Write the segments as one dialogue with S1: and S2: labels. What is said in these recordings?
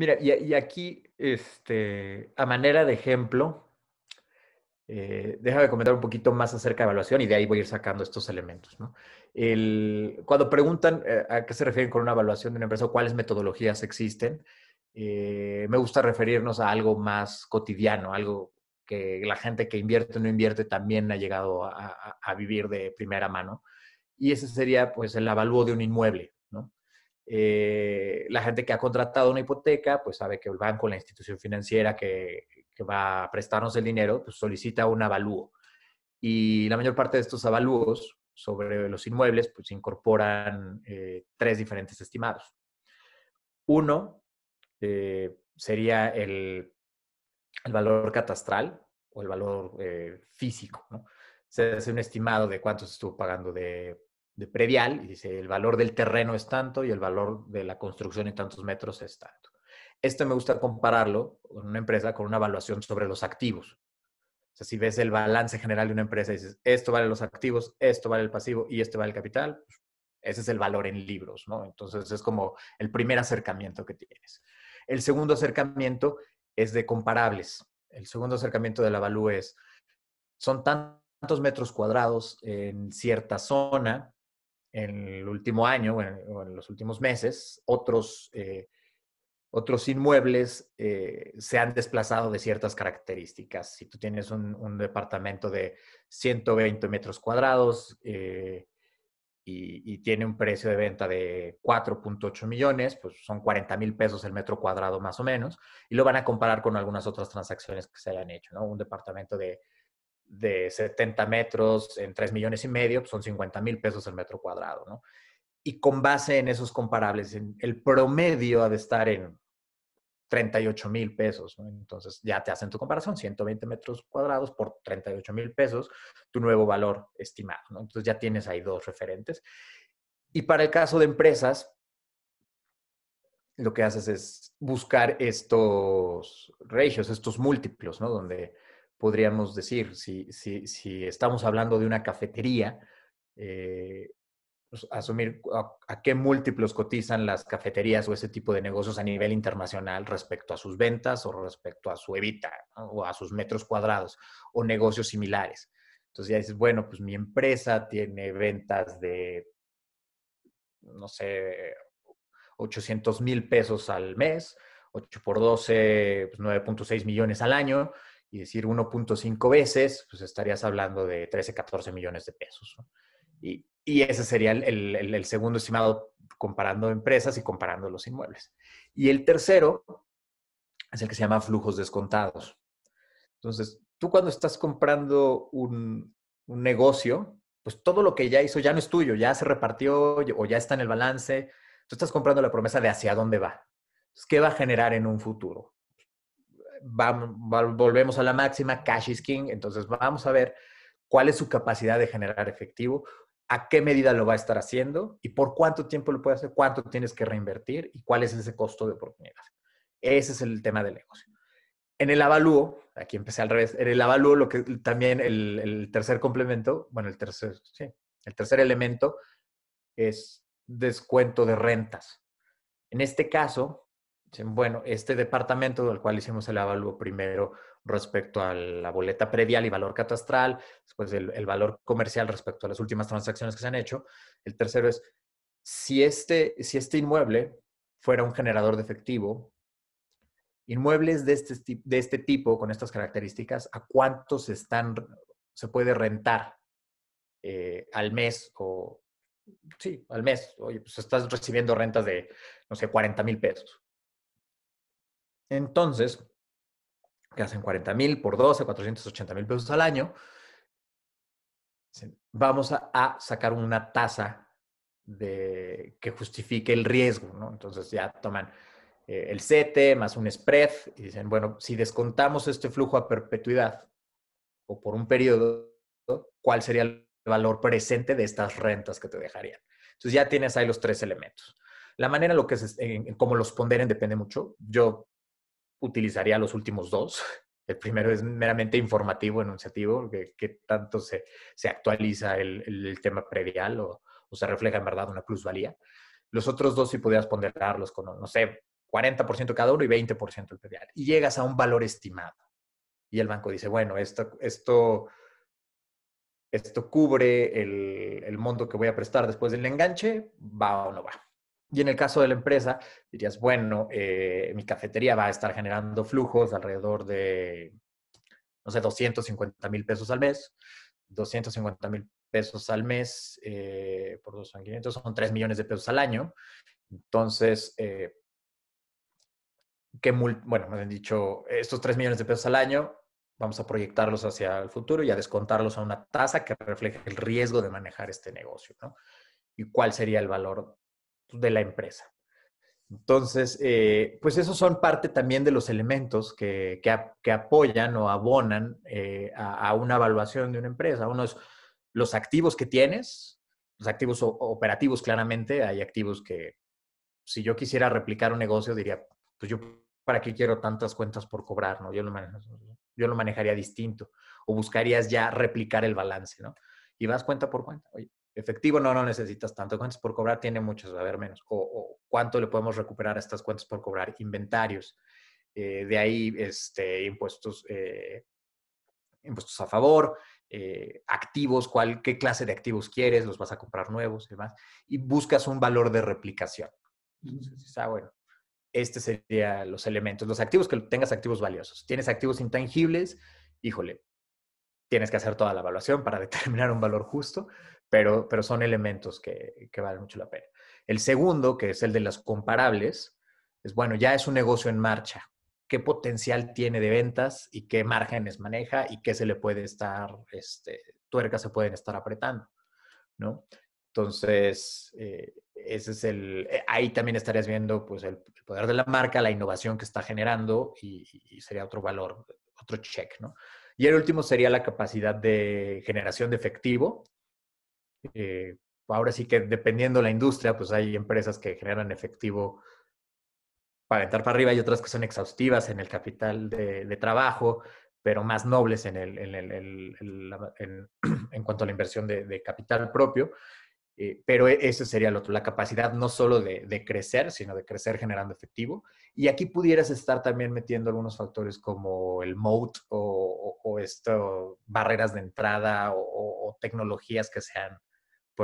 S1: Mira, y, aquí, este, a manera de ejemplo, eh, déjame comentar un poquito más acerca de evaluación y de ahí voy a ir sacando estos elementos. cuando preguntan eh, a qué se refieren con una evaluación de una empresa o cuáles metodologías existen, eh, me gusta referirnos a algo más cotidiano, algo que la gente que invierte o no invierte también ha llegado a, vivir de primera mano. Y ese sería pues el avalúo de un inmueble. Eh, la gente que ha contratado una hipoteca, pues sabe que el banco, la institución financiera que, va a prestarnos el dinero, pues solicita un avalúo. Y la mayor parte de estos avalúos sobre los inmuebles, pues incorporan eh, tres diferentes estimados. Uno eh, sería el, el, valor catastral o el valor físico. ¿no? Se hace un estimado de cuánto se estuvo pagando de de predial y dice el valor del terreno es tanto y el valor de la construcción en tantos metros es tanto. Esto me gusta compararlo con una empresa con una evaluación sobre los activos. O sea, si ves el balance general de una empresa y dices, esto vale los activos, esto vale el pasivo y este vale el capital, ese es el valor en libros, ¿no? Entonces es como el primer acercamiento que tienes. El segundo acercamiento es de comparables. El segundo acercamiento de la Valú es, son tantos metros cuadrados en cierta zona, en el último año o en, los últimos meses, otros, eh, otros inmuebles eh, se han desplazado de ciertas características. Si tú tienes un, departamento de 120 metros cuadrados eh, y, tiene un precio de venta de 4.8 millones, pues son 40 mil pesos el metro cuadrado más o menos, y lo van a comparar con algunas otras transacciones que se hayan hecho, ¿no? Un departamento de de 70 metros en 3 millones y medio, pues, son 50 mil pesos el metro cuadrado, ¿no? Y con base en esos comparables, en el promedio ha de estar en 38 mil pesos, ¿no? Entonces ya te hacen tu comparación, 120 metros cuadrados por 38 mil pesos, tu nuevo valor estimado, ¿no? Entonces ya tienes ahí dos referentes. Y para el caso de empresas, lo que haces es buscar estos ratios, estos múltiplos, ¿no? Donde podríamos decir, si, si, estamos hablando de una cafetería, eh, pues, asumir a, qué múltiplos cotizan las cafeterías o ese tipo de negocios a nivel internacional respecto a sus ventas o respecto a su evita o a sus metros cuadrados o negocios similares. Entonces ya dices, bueno, pues mi empresa tiene ventas de, no sé, 800 mil pesos al mes, 8 por 12, 9.6 pues, millones al año, y decir 1.5 veces, pues estarías hablando de 13, 14 millones de pesos. Y, ese sería el, segundo estimado comparando empresas y comparando los inmuebles. Y el tercero es el que se llama flujos descontados. Entonces, tú cuando estás comprando un, negocio, pues todo lo que ya hizo ya no es tuyo, ya se repartió o ya está en el balance. Tú estás comprando la promesa de hacia dónde va. ¿qué va a generar en un futuro? volvemos a la máxima, cash is king, entonces vamos a ver cuál es su capacidad de generar efectivo, a qué medida lo va a estar haciendo y por cuánto tiempo lo puede hacer, cuánto tienes que reinvertir y cuál es ese costo de oportunidad. Ese es el tema del negocio. En el avalúo, aquí empecé al revés, en el avalúo lo que también el, tercer complemento, bueno, el tercer, el tercer elemento es descuento de rentas. En este caso, bueno, este departamento del cual hicimos el avalúo primero respecto a la boleta predial y valor catastral, después el, valor comercial respecto a las últimas transacciones que se han hecho. El tercero es, si este, si este inmueble fuera un generador de efectivo, inmuebles de este, de este tipo, con estas características, ¿a cuántos se puede rentar eh, al mes o... Sí, al mes. Oye, pues estás recibiendo rentas de, no sé, 40 mil pesos entonces, que hacen 40 mil por 12, 480 mil pesos al año, vamos a, sacar una tasa de, que justifique el riesgo, ¿no? Entonces ya toman eh, el CETE más un spread y dicen, bueno, si descontamos este flujo a perpetuidad o por un periodo, ¿cuál sería el valor presente de estas rentas que te dejarían? Entonces ya tienes ahí los tres elementos. La manera en, lo que se, los ponderen depende mucho. Yo utilizaría los últimos dos. El primero es meramente informativo, enunciativo, que, tanto se, actualiza el, tema previal o, se refleja en verdad una plusvalía. Los otros dos, si pudieras ponderarlos con, no sé, 40% cada uno y 20% el previal. Y llegas a un valor estimado. Y el banco dice, bueno, esto, esto, esto cubre el, el monto que voy a prestar después del enganche, va o no va. Y en el caso de la empresa, dirías, bueno, eh, mi cafetería va a estar generando flujos alrededor de, no sé, 250 mil pesos al mes. 250 mil pesos al mes eh, por por 2.500 son 3 millones de pesos al año. Entonces, eh, bueno, me han dicho, estos 3 millones de pesos al año vamos a proyectarlos hacia el futuro y a descontarlos a una tasa que refleje el riesgo de manejar este negocio, ¿no? ¿Y cuál sería el valor de la empresa. Entonces, eh, pues esos son parte también de los elementos que, apoyan o abonan eh, a, una evaluación de una empresa. Uno es los activos que tienes, los activos operativos claramente, hay activos que si yo quisiera replicar un negocio diría, pues yo, ¿para qué quiero tantas cuentas por cobrar? ¿no? Yo, lo yo lo manejaría distinto o buscarías ya replicar el balance, ¿no? Y vas cuenta por cuenta. Oye, efectivo no, no necesitas tanto. Cuentas por cobrar tiene muchas, va a haber menos. O, cuánto le podemos recuperar a estas cuentas por cobrar, inventarios. Eh, de ahí, este, impuestos, eh, impuestos a favor, eh, activos, cuál, qué clase de activos quieres, los vas a comprar nuevos y demás. Y buscas un valor de replicación. Entonces, ah, bueno, este serían los elementos. Los activos, que tengas activos valiosos. Tienes activos intangibles, híjole, tienes que hacer toda la evaluación para determinar un valor justo, pero, pero son elementos que, valen mucho la pena. El segundo, que es el de las comparables, es bueno, ya es un negocio en marcha. ¿Qué potencial tiene de ventas y qué márgenes maneja y qué se le puede estar, este, tuercas se pueden estar apretando, ¿no? Entonces, eh, ese es el, eh, ahí también estarías viendo pues el, poder de la marca, la innovación que está generando y, y sería otro valor, otro check, ¿no? Y el último sería la capacidad de generación de efectivo, eh, ahora sí que dependiendo la industria, pues hay empresas que generan efectivo para entrar para arriba y otras que son exhaustivas en el capital de, trabajo, pero más nobles en, el, en, cuanto a la inversión de, capital propio. Eh, pero e, ese sería el otro, la capacidad no solo de, crecer, sino de crecer generando efectivo. Y aquí pudieras estar también metiendo algunos factores como el moat o, esto, barreras de entrada o tecnologías que sean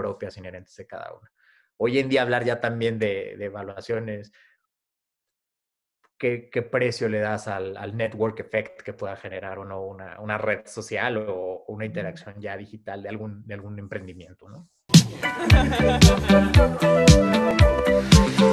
S1: propias inherentes de cada una. Hoy en día hablar ya también de, evaluaciones, ¿qué, precio le das al, network effect que pueda generar o no una, red social o una interacción ya digital de algún, de algún emprendimiento, ¿no?